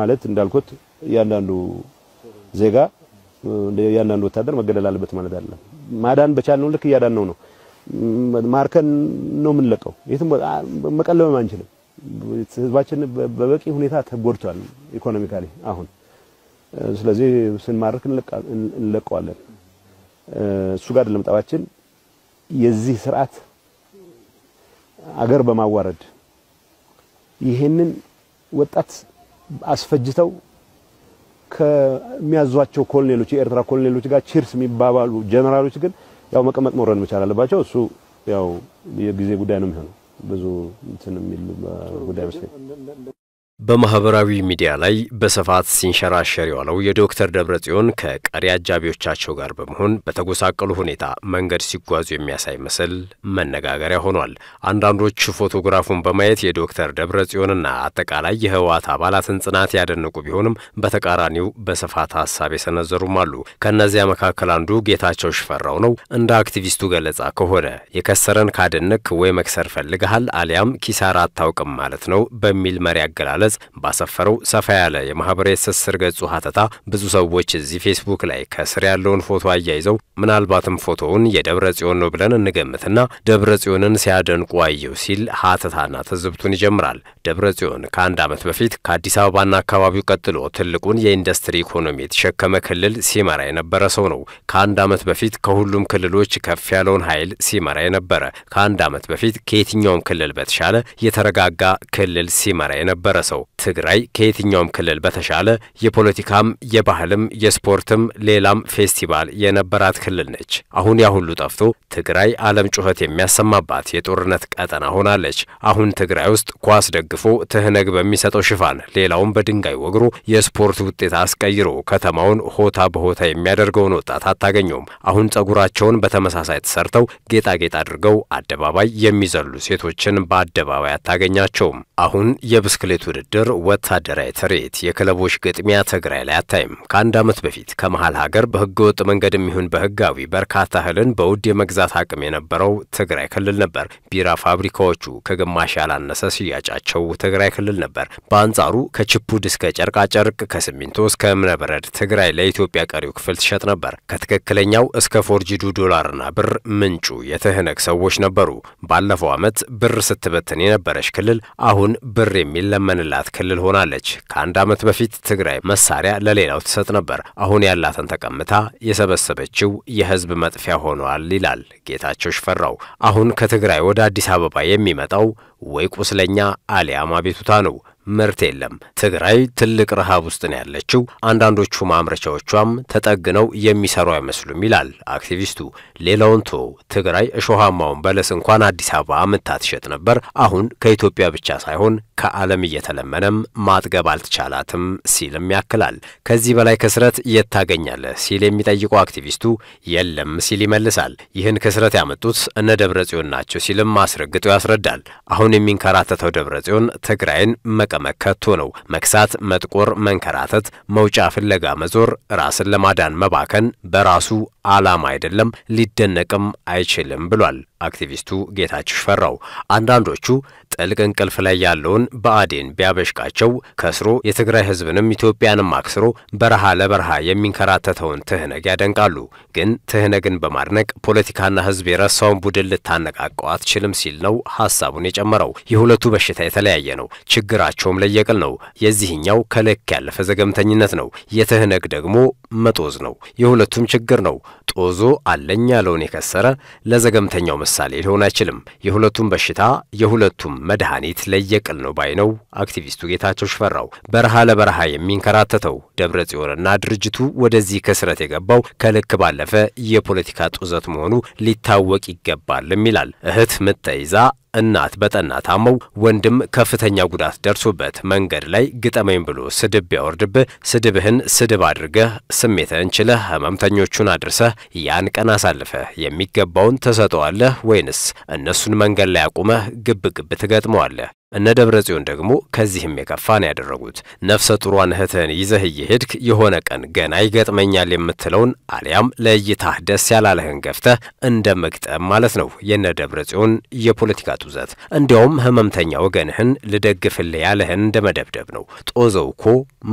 ማለት እንዳልኩት እያንዳንዱ ዜጋ እያንዳንዱ ወታደር መገደል አለበት ማለት አይደለም። ማዳን በቻልነው ልክ እያዳነው ነው። ማርከን ነው የምንለቀው። የትም መቀለብም አንችልም። ህዝባችን በበቂ ሁኔታ ተጎድቷል ኢኮኖሚካሊ አሁን። ስለዚህ ስንማርክ እንለቀዋለን። እሱ ጋር አይደለም ጠባችን። የዚህ ስርዓት አገር በማዋረድ ይሄንን ወጣት አስፈጅተው ከሚያዟቸው ኮሎኔሎች የኤርትራ ኮሎኔሎች ጋር ቺርስ የሚባባሉ ጀነራሎች ግን ያው መቀመጥ መውረድ መቻል አለባቸው። እሱ ያው የጊዜ ጉዳይ ነው የሚሆነው። ብዙ እንትን የሚል ጉዳይ መስለኝ በማህበራዊ ሚዲያ ላይ በስፋት ሲንሸራሸር የዋለው የዶክተር ደብረጽዮን ከቀሪ አጃቢዎቻቸው ጋር በመሆን በተጎሳቀሉ ሁኔታ መንገድ ሲጓዙ የሚያሳይ ምስል መነጋገሪያ ሆኗል። አንዳንዶች ፎቶግራፉን በማየት የዶክተር ደብረጽዮንና አጠቃላይ የህወሓት አባላትን ጽናት ያደነቁ ቢሆንም በተቃራኒው በስፋት ሀሳብ የሰነዘሩም አሉ። ከእነዚያ መካከል አንዱ ጌታቸው ሽፈራው ነው። እንደ አክቲቪስቱ ገለጻ ከሆነ የከሰረን ካደነክ ወይ መክሰር ፈልግሃል አሊያም ኪሳራ አታውቅም ማለት ነው በሚል መሪ አገላለጽ በመግለጽ ባሰፈረው ሰፋ ያለ የማህበራዊ ትስስር ገጹ ሀተታ ብዙ ሰዎች እዚህ ፌስቡክ ላይ ከስር ያለውን ፎቶ አያይዘው ምናልባትም ፎቶውን የደብረ ጽዮን ነው ብለን እንገምትና ደብረ ጽዮንን ሲያደንቁ አየው ሲል ሀተታና ትዝብቱን ይጀምራል። ደብረ ጽዮን ከአንድ ዓመት በፊት ከአዲስ አበባና አካባቢው ቀጥሎ ትልቁን የኢንዱስትሪ ኢኮኖሚ የተሸከመ ክልል ሲመራ የነበረ ሰው ነው። ከአንድ ዓመት በፊት ከሁሉም ክልሎች ከፍ ያለውን ኃይል ሲመራ የነበረ፣ ከአንድ ዓመት በፊት ከየትኛውም ክልል በተሻለ የተረጋጋ ክልል ሲመራ የነበረ ሰው አስታወቀው። ትግራይ ከየትኛውም ክልል በተሻለ የፖለቲካም፣ የባህልም፣ የስፖርትም ሌላም ፌስቲቫል የነበራት ክልል ነች። አሁን ያ ሁሉ ጠፍቶ ትግራይ ዓለም ጩኸት የሚያሰማባት የጦርነት ቀጠና ሆናለች። አሁን ትግራይ ውስጥ ኳስ ደግፎ ትህነግ በሚሰጠው ሽፋን ሌላውም በድንጋይ ወግሮ የስፖርት ውጤት አስቀይሮ ከተማውን ሆታ በሆታ የሚያደርገውን ወጣት አታገኘውም። አሁን ጸጉራቸውን በተመሳሳይ ተሰርተው ጌጣጌጥ አድርገው አደባባይ የሚዘሉ ሴቶችን በአደባባይ አታገኛቸውም። አሁን የብስክሌት ውድድር ውድድር ወታደራዊ ትርኢት፣ የክለቦች ግጥሚያ ትግራይ ላይ አታይም። ከአንድ ዓመት በፊት ከመሀል ሀገር በህገወጥ መንገድም ይሁን በህጋዊ በርካታ እህልን በውድ የመግዛት አቅም የነበረው ትግራይ ክልል ነበር። ቢራ ፋብሪካዎቹ ከግማሽ ያላነሰ ሽያጫቸው ትግራይ ክልል ነበር። በአንጻሩ ከችፑድ እስከ ጨርቃጨርቅ ከስሚንቶ እስከ እብነበረድ ትግራይ ለኢትዮጵያ ቀሪው ክፍል ትሸጥ ነበር። ከትክክለኛው እስከ ፎርጂዱ ዶላርና ብር ምንጩ የትህነግ ሰዎች ነበሩ። ባለፈው ዓመት ብር ስትበትን የነበረች ክልል አሁን ብር የሚለመንላት ያላት ክልል ሆናለች። ከአንድ ዓመት በፊት ትግራይ መሳሪያ ለሌላው ትሰጥ ነበር። አሁን ያላትን ተቀምታ የሰበሰበችው የህዝብ መጥፊያ ሆኗል ይላል ጌታቸው ሽፈራው። አሁን ከትግራይ ወደ አዲስ አበባ የሚመጣው ወይ ቁስለኛ አሊያም አቤቱታ ነው። ምርት የለም። ትግራይ ትልቅ ረሃብ ውስጥ ነው ያለችው። አንዳንዶቹ ማምረቻዎቿም ተጠግነው የሚሰሩ አይመስሉም ይላል አክቲቪስቱ። ሌላውን ቶ ትግራይ እሾሃማውን በለስ እንኳን አዲስ አበባ አምታ ትሸጥ ነበር። አሁን ከኢትዮጵያ ብቻ ሳይሆን ከዓለም እየተለመነም ማጥገብ አልተቻላትም ሲልም ያክላል። ከዚህ በላይ ክስረት የት ታገኛለህ ሲል የሚጠይቀው አክቲቪስቱ የለም ሲል ይመልሳል። ይህን ክስረት ያመጡት እነ ደብረ ጽዮን ናቸው ሲልም አስረግጦ ያስረዳል። አሁን የሚንከራተተው ደብረ ጽዮን ትግራይን መቀ መከቶ ነው። መክሳት፣ መጥቆር፣ መንከራተት፣ መውጫ ፍለጋ መዞር፣ ራስን ለማዳን መባከን በራሱ ዓላማ አይደለም፣ ሊደነቅም አይችልም ብሏል። አክቲቪስቱ ጌታቸው ሽፈራው አንዳንዶቹ ጥልቅ እንቅልፍ ላይ ያለውን በአዴን ቢያበሽቃቸው ከስሮ የትግራይ ህዝብንም ኢትዮጵያንም አክስሮ በረሃ ለበረሃ የሚንከራተተውን ትህነግ ያደንቃሉ። ግን ትህነግን በማድነቅ ፖለቲካና ህዝብ የረሳውን ቡድን ልታነቃቀው አትችልም ሲል ነው ሀሳቡን የጨመረው። የሁለቱ በሽታ የተለያየ ነው። ችግራቸውም ለየቅል ነው። የዚህኛው ከልክ ያለፈ ዘገምተኝነት ነው። የትህነግ ደግሞ መጦዝ ነው። የሁለቱም ችግር ነው። ጦዞ አለኝ ያለውን የከሰረ ለዘገምተኛው ምሳሌ ሊሆን አይችልም። የሁለቱም በሽታ የሁለቱም መድኃኒት ለየቅል ነው ባይ ነው አክቲቪስቱ ጌታቸው ሽፈራው። በረሃ ለበረሃ የሚንከራተተው ደብረ ጽዮንና ድርጅቱ ወደዚህ ክስረት የገባው ከልክ ባለፈ የፖለቲካ ጡዘት መሆኑ ሊታወቅ ይገባልም ይላል። እህት ምጠይዛ እናት በጠና ታመው ወንድም ከፍተኛ ጉዳት ደርሶበት መንገድ ላይ ግጠመኝ ብሎ ስድብ ቢያወርድብህ ስድብህን ስድብ አድርገህ ስሜትህን ችለህ ህመምተኞቹን አድርሰህ ያን ቀን አሳልፈህ የሚገባውን ትሰጠዋለህ ወይንስ እነሱን መንገድ ላይ አቁመህ ግብ ግብ ትገጥመዋለህ? እነ ደብረ ጽዮን ደግሞ ከዚህም የከፋን ያደረጉት። ነፍሰ ጡሯን እህትህን ይዘህ እየሄድክ የሆነ ቀን ገና ይገጥመኛል የምትለውን አሊያም ለእይታህ ደስ ያላለህን ገፍተህ እንደ መግጠም ማለት ነው የነ ደብረ ጽዮን የፖለቲካ ጡዘት። እንዲያውም ህመምተኛ ወገንህን ልደግፍልህ ያለህን እንደ መደብደብ ነው። ጦዘው እኮ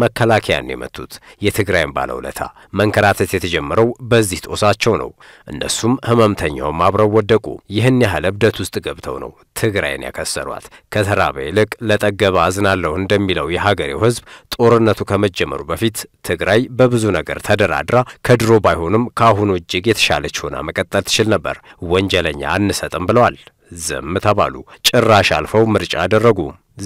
መከላከያን የመቱት የትግራይን ባለውለታ። መንከራተት የተጀመረው በዚህ ጦሳቸው ነው። እነሱም ህመምተኛውም አብረው ወደቁ። ይህን ያህል እብደት ውስጥ ገብተው ነው ትግራይን ያከሰሯት ከተራ ከራበ ይልቅ ለጠገበ አዝናለሁ እንደሚለው የሀገሬው ህዝብ ጦርነቱ ከመጀመሩ በፊት ትግራይ በብዙ ነገር ተደራድራ ከድሮ ባይሆንም ከአሁኑ እጅግ የተሻለች ሆና መቀጠል ትችል ነበር። ወንጀለኛ አንሰጥም ብለዋል። ዝም ተባሉ። ጭራሽ አልፈው ምርጫ አደረጉ።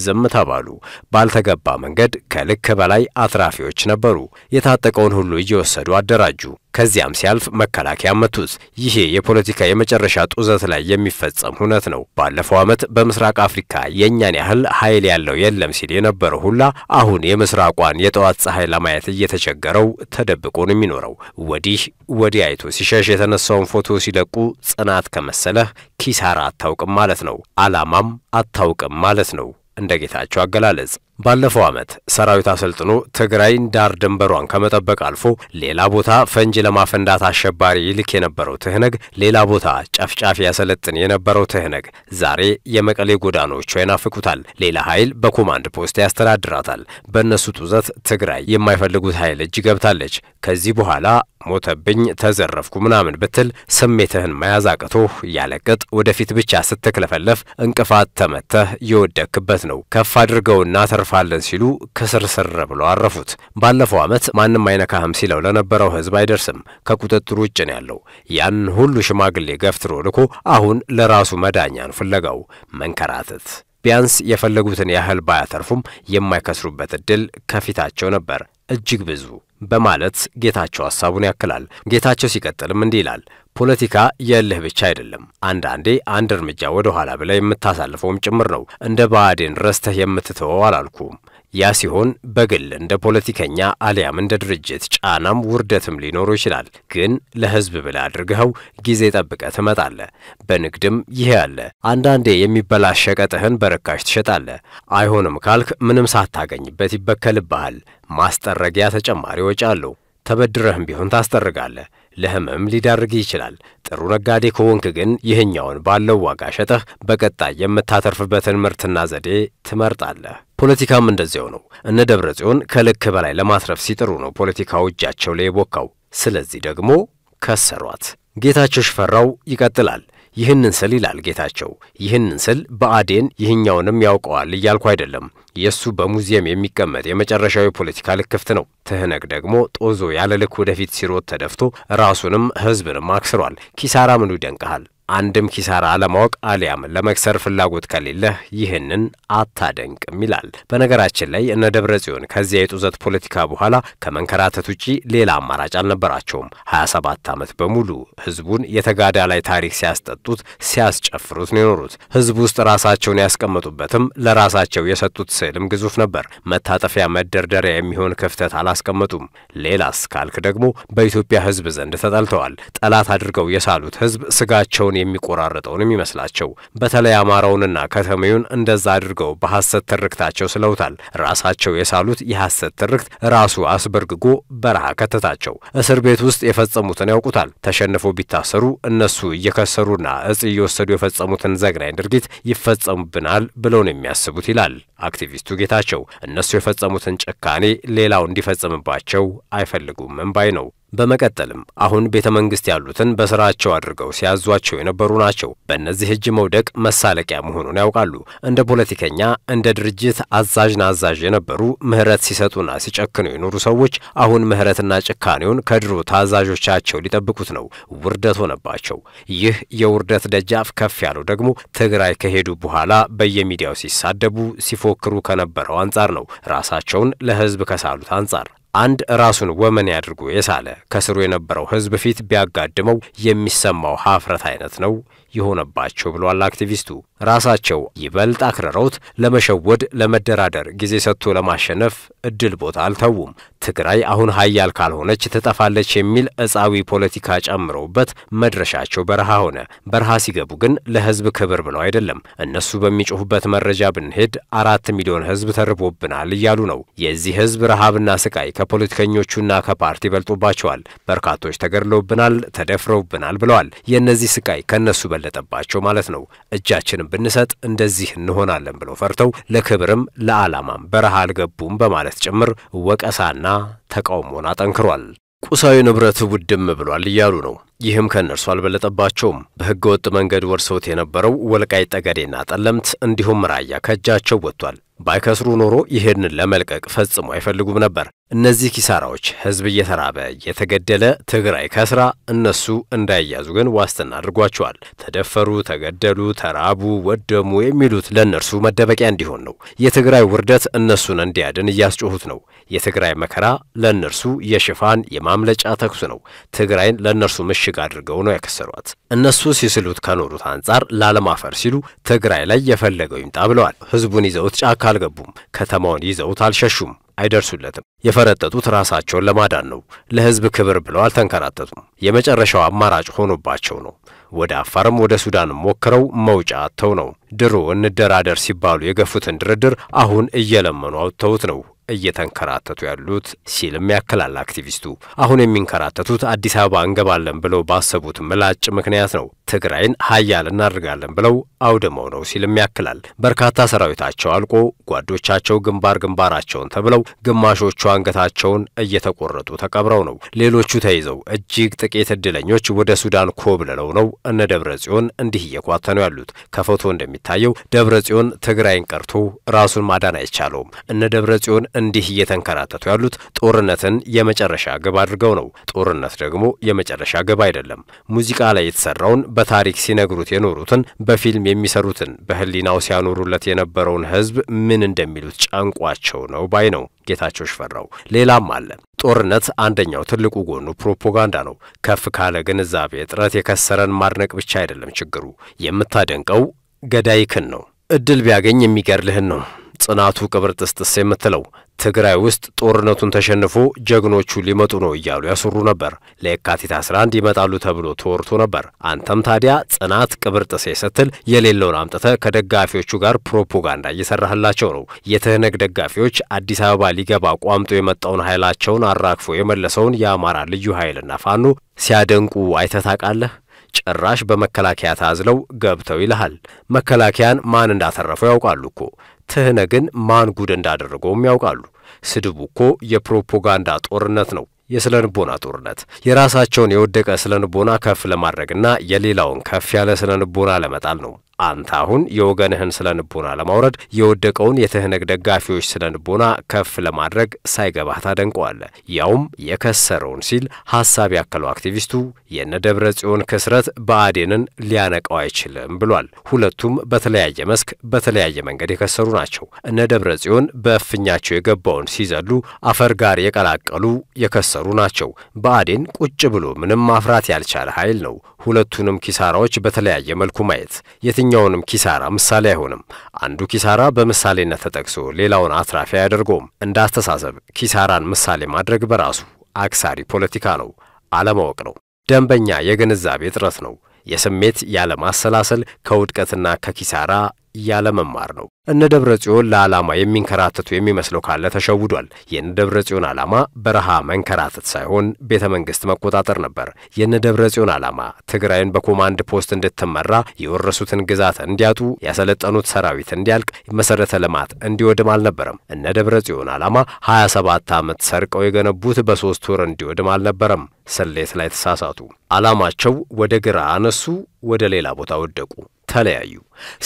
ዝም ተባሉ። ባልተገባ መንገድ ከልክ በላይ አትራፊዎች ነበሩ። የታጠቀውን ሁሉ እየወሰዱ አደራጁ። ከዚያም ሲያልፍ መከላከያ መቱት። ይሄ የፖለቲካ የመጨረሻ ጡዘት ላይ የሚፈጸም ሁነት ነው። ባለፈው ዓመት በምስራቅ አፍሪካ የእኛን ያህል ኃይል ያለው የለም ሲል የነበረው ሁላ አሁን የምስራቋን የጠዋት ፀሐይ ለማየት እየተቸገረው ተደብቆ ነው የሚኖረው። ወዲህ ወዲህ አይቶ ሲሸሽ የተነሳውን ፎቶ ሲለቁ ጽናት ከመሰለህ ኪሳራ አታውቅም ማለት ነው። ዓላማም አታውቅም ማለት ነው። እንደ ጌታቸው አገላለጽ ባለፈው ዓመት ሰራዊት አሰልጥኖ ትግራይን ዳር ድንበሯን ከመጠበቅ አልፎ ሌላ ቦታ ፈንጅ ለማፈንዳት አሸባሪ ይልክ የነበረው ትህነግ ሌላ ቦታ ጨፍጫፊ ያሰለጥን የነበረው ትህነግ ዛሬ የመቀሌ ጎዳናዎቿ ይናፍቁታል። ሌላ ኃይል በኮማንድ ፖስት ያስተዳድራታል። በእነሱ ጡዘት ትግራይ የማይፈልጉት ኃይል እጅ ገብታለች። ከዚህ በኋላ ሞተብኝ፣ ተዘረፍኩ ምናምን ብትል ስሜትህን መያዝ አቅቶህ ያለቅጥ ወደፊት ብቻ ስትክለፈለፍ እንቅፋት ተመተህ የወደክበት ነው። ከፍ አድርገውና ተርፍ እናጠፋለን ሲሉ ከስርስር ብለው አረፉት። ባለፈው ዓመት ማንም አይነካህም ሲለው ለነበረው ህዝብ አይደርስም፣ ከቁጥጥር ውጭ ነው ያለው። ያን ሁሉ ሽማግሌ ገፍትሮ ልኮ አሁን ለራሱ መዳኛን ፍለጋው መንከራተት ቢያንስ የፈለጉትን ያህል ባያተርፉም የማይከስሩበት እድል ከፊታቸው ነበር፣ እጅግ ብዙ በማለት ጌታቸው ሀሳቡን ያክላል። ጌታቸው ሲቀጥልም እንዲህ ይላል። ፖለቲካ የእልህ ብቻ አይደለም። አንዳንዴ አንድ እርምጃ ወደ ኋላ ብላ የምታሳልፈውም ጭምር ነው። እንደ ብአዴን ረስተህ የምትተወው አላልኩም። ያ ሲሆን በግል እንደ ፖለቲከኛ አሊያም እንደ ድርጅት ጫናም ውርደትም ሊኖሩ ይችላል። ግን ለህዝብ ብለህ አድርገኸው ጊዜ ጠብቀ ትመጣለ በንግድም ይህ ያለ አንዳንዴ የሚበላሽ ሸቀጥህን በርካሽ ትሸጣለ አይሆንም ካልክ ምንም ሳታገኝበት ይበከልብሃል። ማስጠረጊያ ተጨማሪ ወጪ አለው። ተበድረህም ቢሆን ታስጠርጋለህ። ለህመም ሊዳርግ ይችላል። ጥሩ ነጋዴ ከሆንክ ግን ይህኛውን ባለው ዋጋ ሸጠህ በቀጣይ የምታተርፍበትን ምርትና ዘዴ ትመርጣለህ። ፖለቲካም እንደዚያው ነው። እነ ደብረ ጽዮን ከልክ በላይ ለማትረፍ ሲጥሩ ነው ፖለቲካው እጃቸው ላይ የቦካው። ስለዚህ ደግሞ ከሰሯት። ጌታቸው ሽፈራው ይቀጥላል። ይህንን ስል ይላል ጌታቸው፣ ይህንን ስል በአዴን ይህኛውንም ያውቀዋል እያልኩ አይደለም። የእሱ በሙዚየም የሚቀመጥ የመጨረሻዊ የፖለቲካ ልክፍት ነው። ትህነግ ደግሞ ጦዞ ያለ ልክ ወደፊት ሲሮጥ ተደፍቶ ራሱንም ህዝብንም አክስሯል። ኪሳራ ምኑ ይደንቀሃል? አንድም ኪሳራ አለማወቅ አሊያም ለመክሰር ፍላጎት ከሌለህ ይህንን አታደንቅም ይላል። በነገራችን ላይ እነ ደብረ ጽዮን ከዚያ የጡዘት ፖለቲካ በኋላ ከመንከራተት ውጪ ሌላ አማራጭ አልነበራቸውም። 27 ዓመት በሙሉ ህዝቡን የተጋዳ ላይ ታሪክ ሲያስጠጡት፣ ሲያስጨፍሩት ነው የኖሩት። ህዝብ ውስጥ ራሳቸውን ያስቀመጡበትም ለራሳቸው የሰጡት ስዕልም ግዙፍ ነበር። መታጠፊያ መደርደሪያ የሚሆን ክፍተት አላስቀመጡም። ሌላስ ካልክ ደግሞ በኢትዮጵያ ህዝብ ዘንድ ተጠልተዋል። ጠላት አድርገው የሳሉት ህዝብ ስጋቸውን የሚቆራረጠውን የሚመስላቸው። በተለይ አማራውንና ከተሜውን እንደዛ አድርገው በሐሰት ትርክታቸው ስለውታል። ራሳቸው የሳሉት የሐሰት ትርክት ራሱ አስበርግጎ በረሃ ከተታቸው። እስር ቤት ውስጥ የፈጸሙትን ያውቁታል። ተሸንፎ ቢታሰሩ እነሱ እየከሰሩና እጽ እየወሰዱ የፈጸሙትን ዘግናኝ ድርጊት ይፈጸሙብናል ብለው ነው የሚያስቡት ይላል አክቲቪስቱ ጌታቸው። እነሱ የፈጸሙትን ጭካኔ ሌላው እንዲፈጽምባቸው አይፈልጉም እምባይ ነው። በመቀጠልም አሁን ቤተ መንግስት ያሉትን በስራቸው አድርገው ሲያዟቸው የነበሩ ናቸው። በእነዚህ እጅ መውደቅ መሳለቂያ መሆኑን ያውቃሉ። እንደ ፖለቲከኛ፣ እንደ ድርጅት አዛዥና አዛዥ የነበሩ ምህረት ሲሰጡና ሲጨክኑ የኖሩ ሰዎች አሁን ምህረትና ጭካኔውን ከድሮ ታዛዦቻቸው ሊጠብቁት ነው። ውርደት ሆነባቸው። ይህ የውርደት ደጃፍ ከፍ ያለው ደግሞ ትግራይ ከሄዱ በኋላ በየሚዲያው ሲሳደቡ፣ ሲፎክሩ ከነበረው አንጻር ነው። ራሳቸውን ለህዝብ ከሳሉት አንጻር አንድ ራሱን ወመኔ አድርጎ የሳለ ከስሩ የነበረው ህዝብ ፊት ቢያጋድመው የሚሰማው ሀፍረት አይነት ነው የሆነባቸው ብሏል አክቲቪስቱ። ራሳቸው ይበልጥ አክረረውት ለመሸወድ፣ ለመደራደር ጊዜ ሰጥቶ ለማሸነፍ እድል ቦታ አልተዉም። ትግራይ አሁን ሀያል ካልሆነች ትጠፋለች የሚል እጻዊ ፖለቲካ ጨምረውበት መድረሻቸው በረሃ ሆነ። በረሃ ሲገቡ ግን ለህዝብ ክብር ብለው አይደለም። እነሱ በሚጮሁበት መረጃ ብንሄድ አራት ሚሊዮን ህዝብ ተርቦብናል እያሉ ነው። የዚህ ህዝብ ረሃብና ስቃይ ከፖለቲከኞቹና ከፓርቲ በልጦባቸዋል። በርካቶች ተገድለውብናል፣ ተደፍረውብናል ብለዋል። የእነዚህ ስቃይ ከእነሱ አመለጠባቸው ማለት ነው። እጃችንን ብንሰጥ እንደዚህ እንሆናለን ብለው ፈርተው ለክብርም ለዓላማም በረሃ አልገቡም በማለት ጭምር ወቀሳና ተቃውሞን አጠንክሯል። ቁሳዊ ንብረት ውድም ብሏል እያሉ ነው። ይህም ከእነርሱ አልበለጠባቸውም። በሕገ ወጥ መንገድ ወርሰውት የነበረው ወልቃይ ጠገዴና ጠለምት እንዲሁም ራያ ከእጃቸው ወጥቷል። ባይከስሩ ኖሮ ይህን ለመልቀቅ ፈጽሞ አይፈልጉም ነበር። እነዚህ ኪሳራዎች ህዝብ እየተራበ እየተገደለ፣ ትግራይ ከስራ እነሱ እንዳይያዙ ግን ዋስትና አድርጓቸዋል። ተደፈሩ፣ ተገደሉ፣ ተራቡ፣ ወደሙ የሚሉት ለእነርሱ መደበቂያ እንዲሆን ነው። የትግራይ ውርደት እነሱን እንዲያድን እያስጮሁት ነው። የትግራይ መከራ ለእነርሱ የሽፋን የማምለጫ ተኩስ ነው። ትግራይን ለእነርሱ ምሽግ አድርገው ነው ያከሰሯት። እነሱ ሲስሉት ከኖሩት አንጻር ላለማፈር ሲሉ ትግራይ ላይ የፈለገው ይምጣ ብለዋል። ህዝቡን ይዘውት ጫካ አልገቡም። ከተማውን ይዘውት አልሸሹም። አይደርሱለትም። የፈረጠጡት ራሳቸውን ለማዳን ነው። ለህዝብ ክብር ብለው አልተንከራተቱም። የመጨረሻው አማራጭ ሆኖባቸው ነው። ወደ አፋርም ወደ ሱዳንም ሞክረው መውጫ አጥተው ነው። ድሮ እንደራደር ሲባሉ የገፉትን ድርድር አሁን እየለመኑ አውጥተውት ነው እየተንከራተቱ ያሉት ሲልም ያክላል አክቲቪስቱ። አሁን የሚንከራተቱት አዲስ አበባ እንገባለን ብለው ባሰቡት ምላጭ ምክንያት ነው። ትግራይን ሀያል እናድርጋለን ብለው አውድመው ነው ሲልም ያክላል። በርካታ ሰራዊታቸው አልቆ ጓዶቻቸው ግንባር ግንባራቸውን ተብለው ግማሾቹ አንገታቸውን እየተቆረጡ ተቀብረው ነው። ሌሎቹ ተይዘው እጅግ ጥቂት እድለኞች ወደ ሱዳን ኮብልለው ነው እነ ደብረ ጽዮን እንዲህ እየኳተኑ ያሉት። ከፎቶ እንደሚታየው ደብረ ጽዮን ትግራይን ቀርቶ ራሱን ማዳን አይቻለውም። እነ ደብረ ጽዮን እንዲህ እየተንከራተቱ ያሉት ጦርነትን የመጨረሻ ግብ አድርገው ነው። ጦርነት ደግሞ የመጨረሻ ግብ አይደለም። ሙዚቃ ላይ የተሰራውን በታሪክ ሲነግሩት የኖሩትን በፊልም የሚሰሩትን በህሊናው ሲያኖሩለት የነበረውን ህዝብ ምን እንደሚሉት ጫንቋቸው ነው ባይ ነው ጌታቸው ሽፈራው። ሌላም አለ። ጦርነት አንደኛው ትልቁ ጎኑ ፕሮፓጋንዳ ነው። ከፍ ካለ ግንዛቤ እጥረት የከሰረን ማድነቅ ብቻ አይደለም ችግሩ። የምታደንቀው ገዳይክን ነው። እድል ቢያገኝ የሚገድልህን ነው። ጽናቱ ቅብርጥስጥስ የምትለው ትግራይ ውስጥ ጦርነቱን ተሸንፎ ጀግኖቹ ሊመጡ ነው እያሉ ያስሩ ነበር። ለየካቲት 11 ይመጣሉ ተብሎ ተወርቶ ነበር። አንተም ታዲያ ጽናት ቅብር ጥሴ ስትል የሌለውን አምጥተ ከደጋፊዎቹ ጋር ፕሮፓጋንዳ እየሰራህላቸው ነው። የትህነግ ደጋፊዎች አዲስ አበባ ሊገባ ቋምጦ የመጣውን ኃይላቸውን አራግፎ የመለሰውን የአማራ ልዩ ኃይልና ፋኖ ሲያደንቁ አይተታቃለህ? ጭራሽ በመከላከያ ታዝለው ገብተው ይልሃል። መከላከያን ማን እንዳተረፈው ያውቃሉ እኮ ትህነግን ማን ጉድ እንዳደረገውም ያውቃሉ። ስድቡ እኮ የፕሮፓጋንዳ ጦርነት ነው። የስለንቦና ጦርነት የራሳቸውን የወደቀ ስለንቦና ከፍ ለማድረግና የሌላውን ከፍ ያለ ስነ ለመጣል ነው። አንተ አሁን የወገንህን ስነ ልቦና ለማውረድ የወደቀውን የትህነግ ደጋፊዎች ስነ ልቦና ከፍ ለማድረግ ሳይገባህ ታደንቀዋለህ፣ ያውም የከሰረውን ሲል ሀሳብ ያከለው አክቲቪስቱ የነ ደብረ ጽዮን ክስረት በአዴንን ሊያነቀው አይችልም ብሏል። ሁለቱም በተለያየ መስክ በተለያየ መንገድ የከሰሩ ናቸው። እነ ደብረ ጽዮን በእፍኛቸው የገባውን ሲዘሉ አፈር ጋር የቀላቀሉ የከሰሩ ናቸው። በአዴን ቁጭ ብሎ ምንም ማፍራት ያልቻለ ኃይል ነው። ሁለቱንም ኪሳራዎች በተለያየ መልኩ ማየት የትኛ የትኛውንም ኪሳራ ምሳሌ አይሆንም። አንዱ ኪሳራ በምሳሌነት ተጠቅሶ ሌላውን አትራፊ አያደርገውም። እንደ አስተሳሰብ ኪሳራን ምሳሌ ማድረግ በራሱ አክሳሪ ፖለቲካ ነው፣ አለማወቅ ነው፣ ደንበኛ የግንዛቤ እጥረት ነው። የስሜት ያለማሰላሰል ከውድቀትና ከኪሳራ ያለመማር ነው። እነ ደብረ ጽዮን ለዓላማ የሚንከራተቱ የሚመስለው ካለ ተሸውዷል። የእነ ደብረ ጽዮን ዓላማ በረሃ መንከራተት ሳይሆን ቤተ መንግስት መቆጣጠር ነበር። የእነ ደብረ ጽዮን ዓላማ ትግራይን በኮማንድ ፖስት እንድትመራ፣ የወረሱትን ግዛት እንዲያጡ፣ ያሰለጠኑት ሰራዊት እንዲያልቅ፣ መሰረተ ልማት እንዲወድም አልነበረም። እነ ደብረ ጽዮን ዓላማ 27 ዓመት ሰርቀው የገነቡት በሶስት ወር እንዲወድም አልነበረም። ስሌት ላይ ተሳሳቱ። ዓላማቸው ወደ ግራ አነሱ፣ ወደ ሌላ ቦታ ወደቁ፣ ተለያዩ።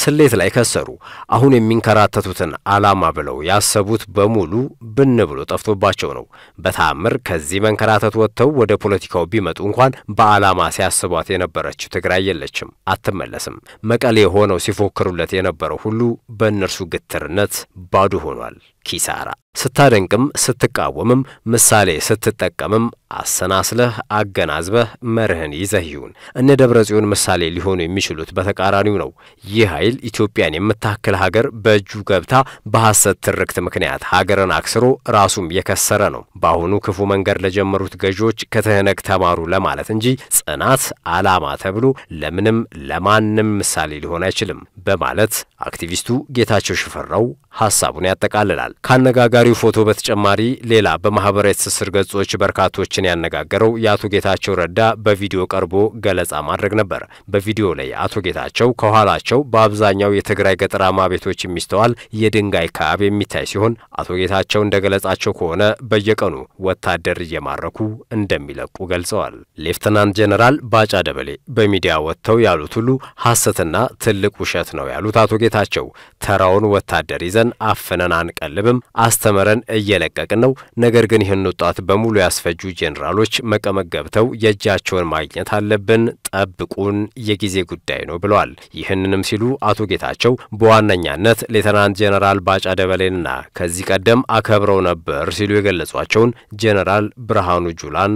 ስሌት ላይ ከሰሩ። አሁን የሚንከራተቱትን አላማ ብለው ያሰቡት በሙሉ ብን ብሎ ጠፍቶባቸው ነው። በተአምር ከዚህ መንከራተት ወጥተው ወደ ፖለቲካው ቢመጡ እንኳን በአላማ ሲያስቧት የነበረችው ትግራይ የለችም፣ አትመለስም። መቀሌ ሆነው ሲፎክሩለት የነበረው ሁሉ በእነርሱ ግትርነት ባዶ ሆኗል። ኪሳራ። ስታደንቅም ስትቃወምም ምሳሌ ስትጠቀምም አሰናስለህ አገናዝበህ መርህን ይዘህ ይሁን። እነ ደብረ ጽዮን ምሳሌ ሊሆኑ የሚችሉት በተቃራኒው ነው። ይህ ይህ ኃይል ኢትዮጵያን የምታክል ሀገር በእጁ ገብታ በሐሰት ትርክት ምክንያት ሀገርን አክስሮ ራሱም የከሰረ ነው። በአሁኑ ክፉ መንገድ ለጀመሩት ገዢዎች ከትህነግ ተማሩ ለማለት እንጂ ጽናት አላማ ተብሎ ለምንም ለማንም ምሳሌ ሊሆን አይችልም በማለት አክቲቪስቱ ጌታቸው ሽፈራው ሀሳቡን ያጠቃልላል። ከአነጋጋሪው ፎቶ በተጨማሪ ሌላ በማኅበራዊ ትስስር ገጾች በርካቶችን ያነጋገረው የአቶ ጌታቸው ረዳ በቪዲዮ ቀርቦ ገለጻ ማድረግ ነበር። በቪዲዮ ላይ አቶ ጌታቸው ከኋላቸው በአብዛኛው የትግራይ ገጠራማ ቤቶች የሚስተዋል የድንጋይ ካብ የሚታይ ሲሆን አቶ ጌታቸው እንደ ገለጻቸው ከሆነ በየቀኑ ወታደር እየማረኩ እንደሚለቁ ገልጸዋል። ሌፍትናንት ጄኔራል ባጫ ደበሌ በሚዲያ ወጥተው ያሉት ሁሉ ሐሰትና ትልቅ ውሸት ነው ያሉት አቶ ጌታቸው ተራውን ወታደር ይዘ። ተነስተን አፍነን አንቀልብም፣ አስተምረን እየለቀቅን ነው። ነገር ግን ይህን ወጣት በሙሉ ያስፈጁ ጄኔራሎች መቀመቅ ገብተው የእጃቸውን ማግኘት አለብን፣ ጠብቁን፣ የጊዜ ጉዳይ ነው ብለዋል። ይህንንም ሲሉ አቶ ጌታቸው በዋነኛነት ሌተናንት ጄኔራል ባጫ ደበሌንና ከዚህ ቀደም አከብረው ነበር ሲሉ የገለጿቸውን ጄኔራል ብርሃኑ ጁላን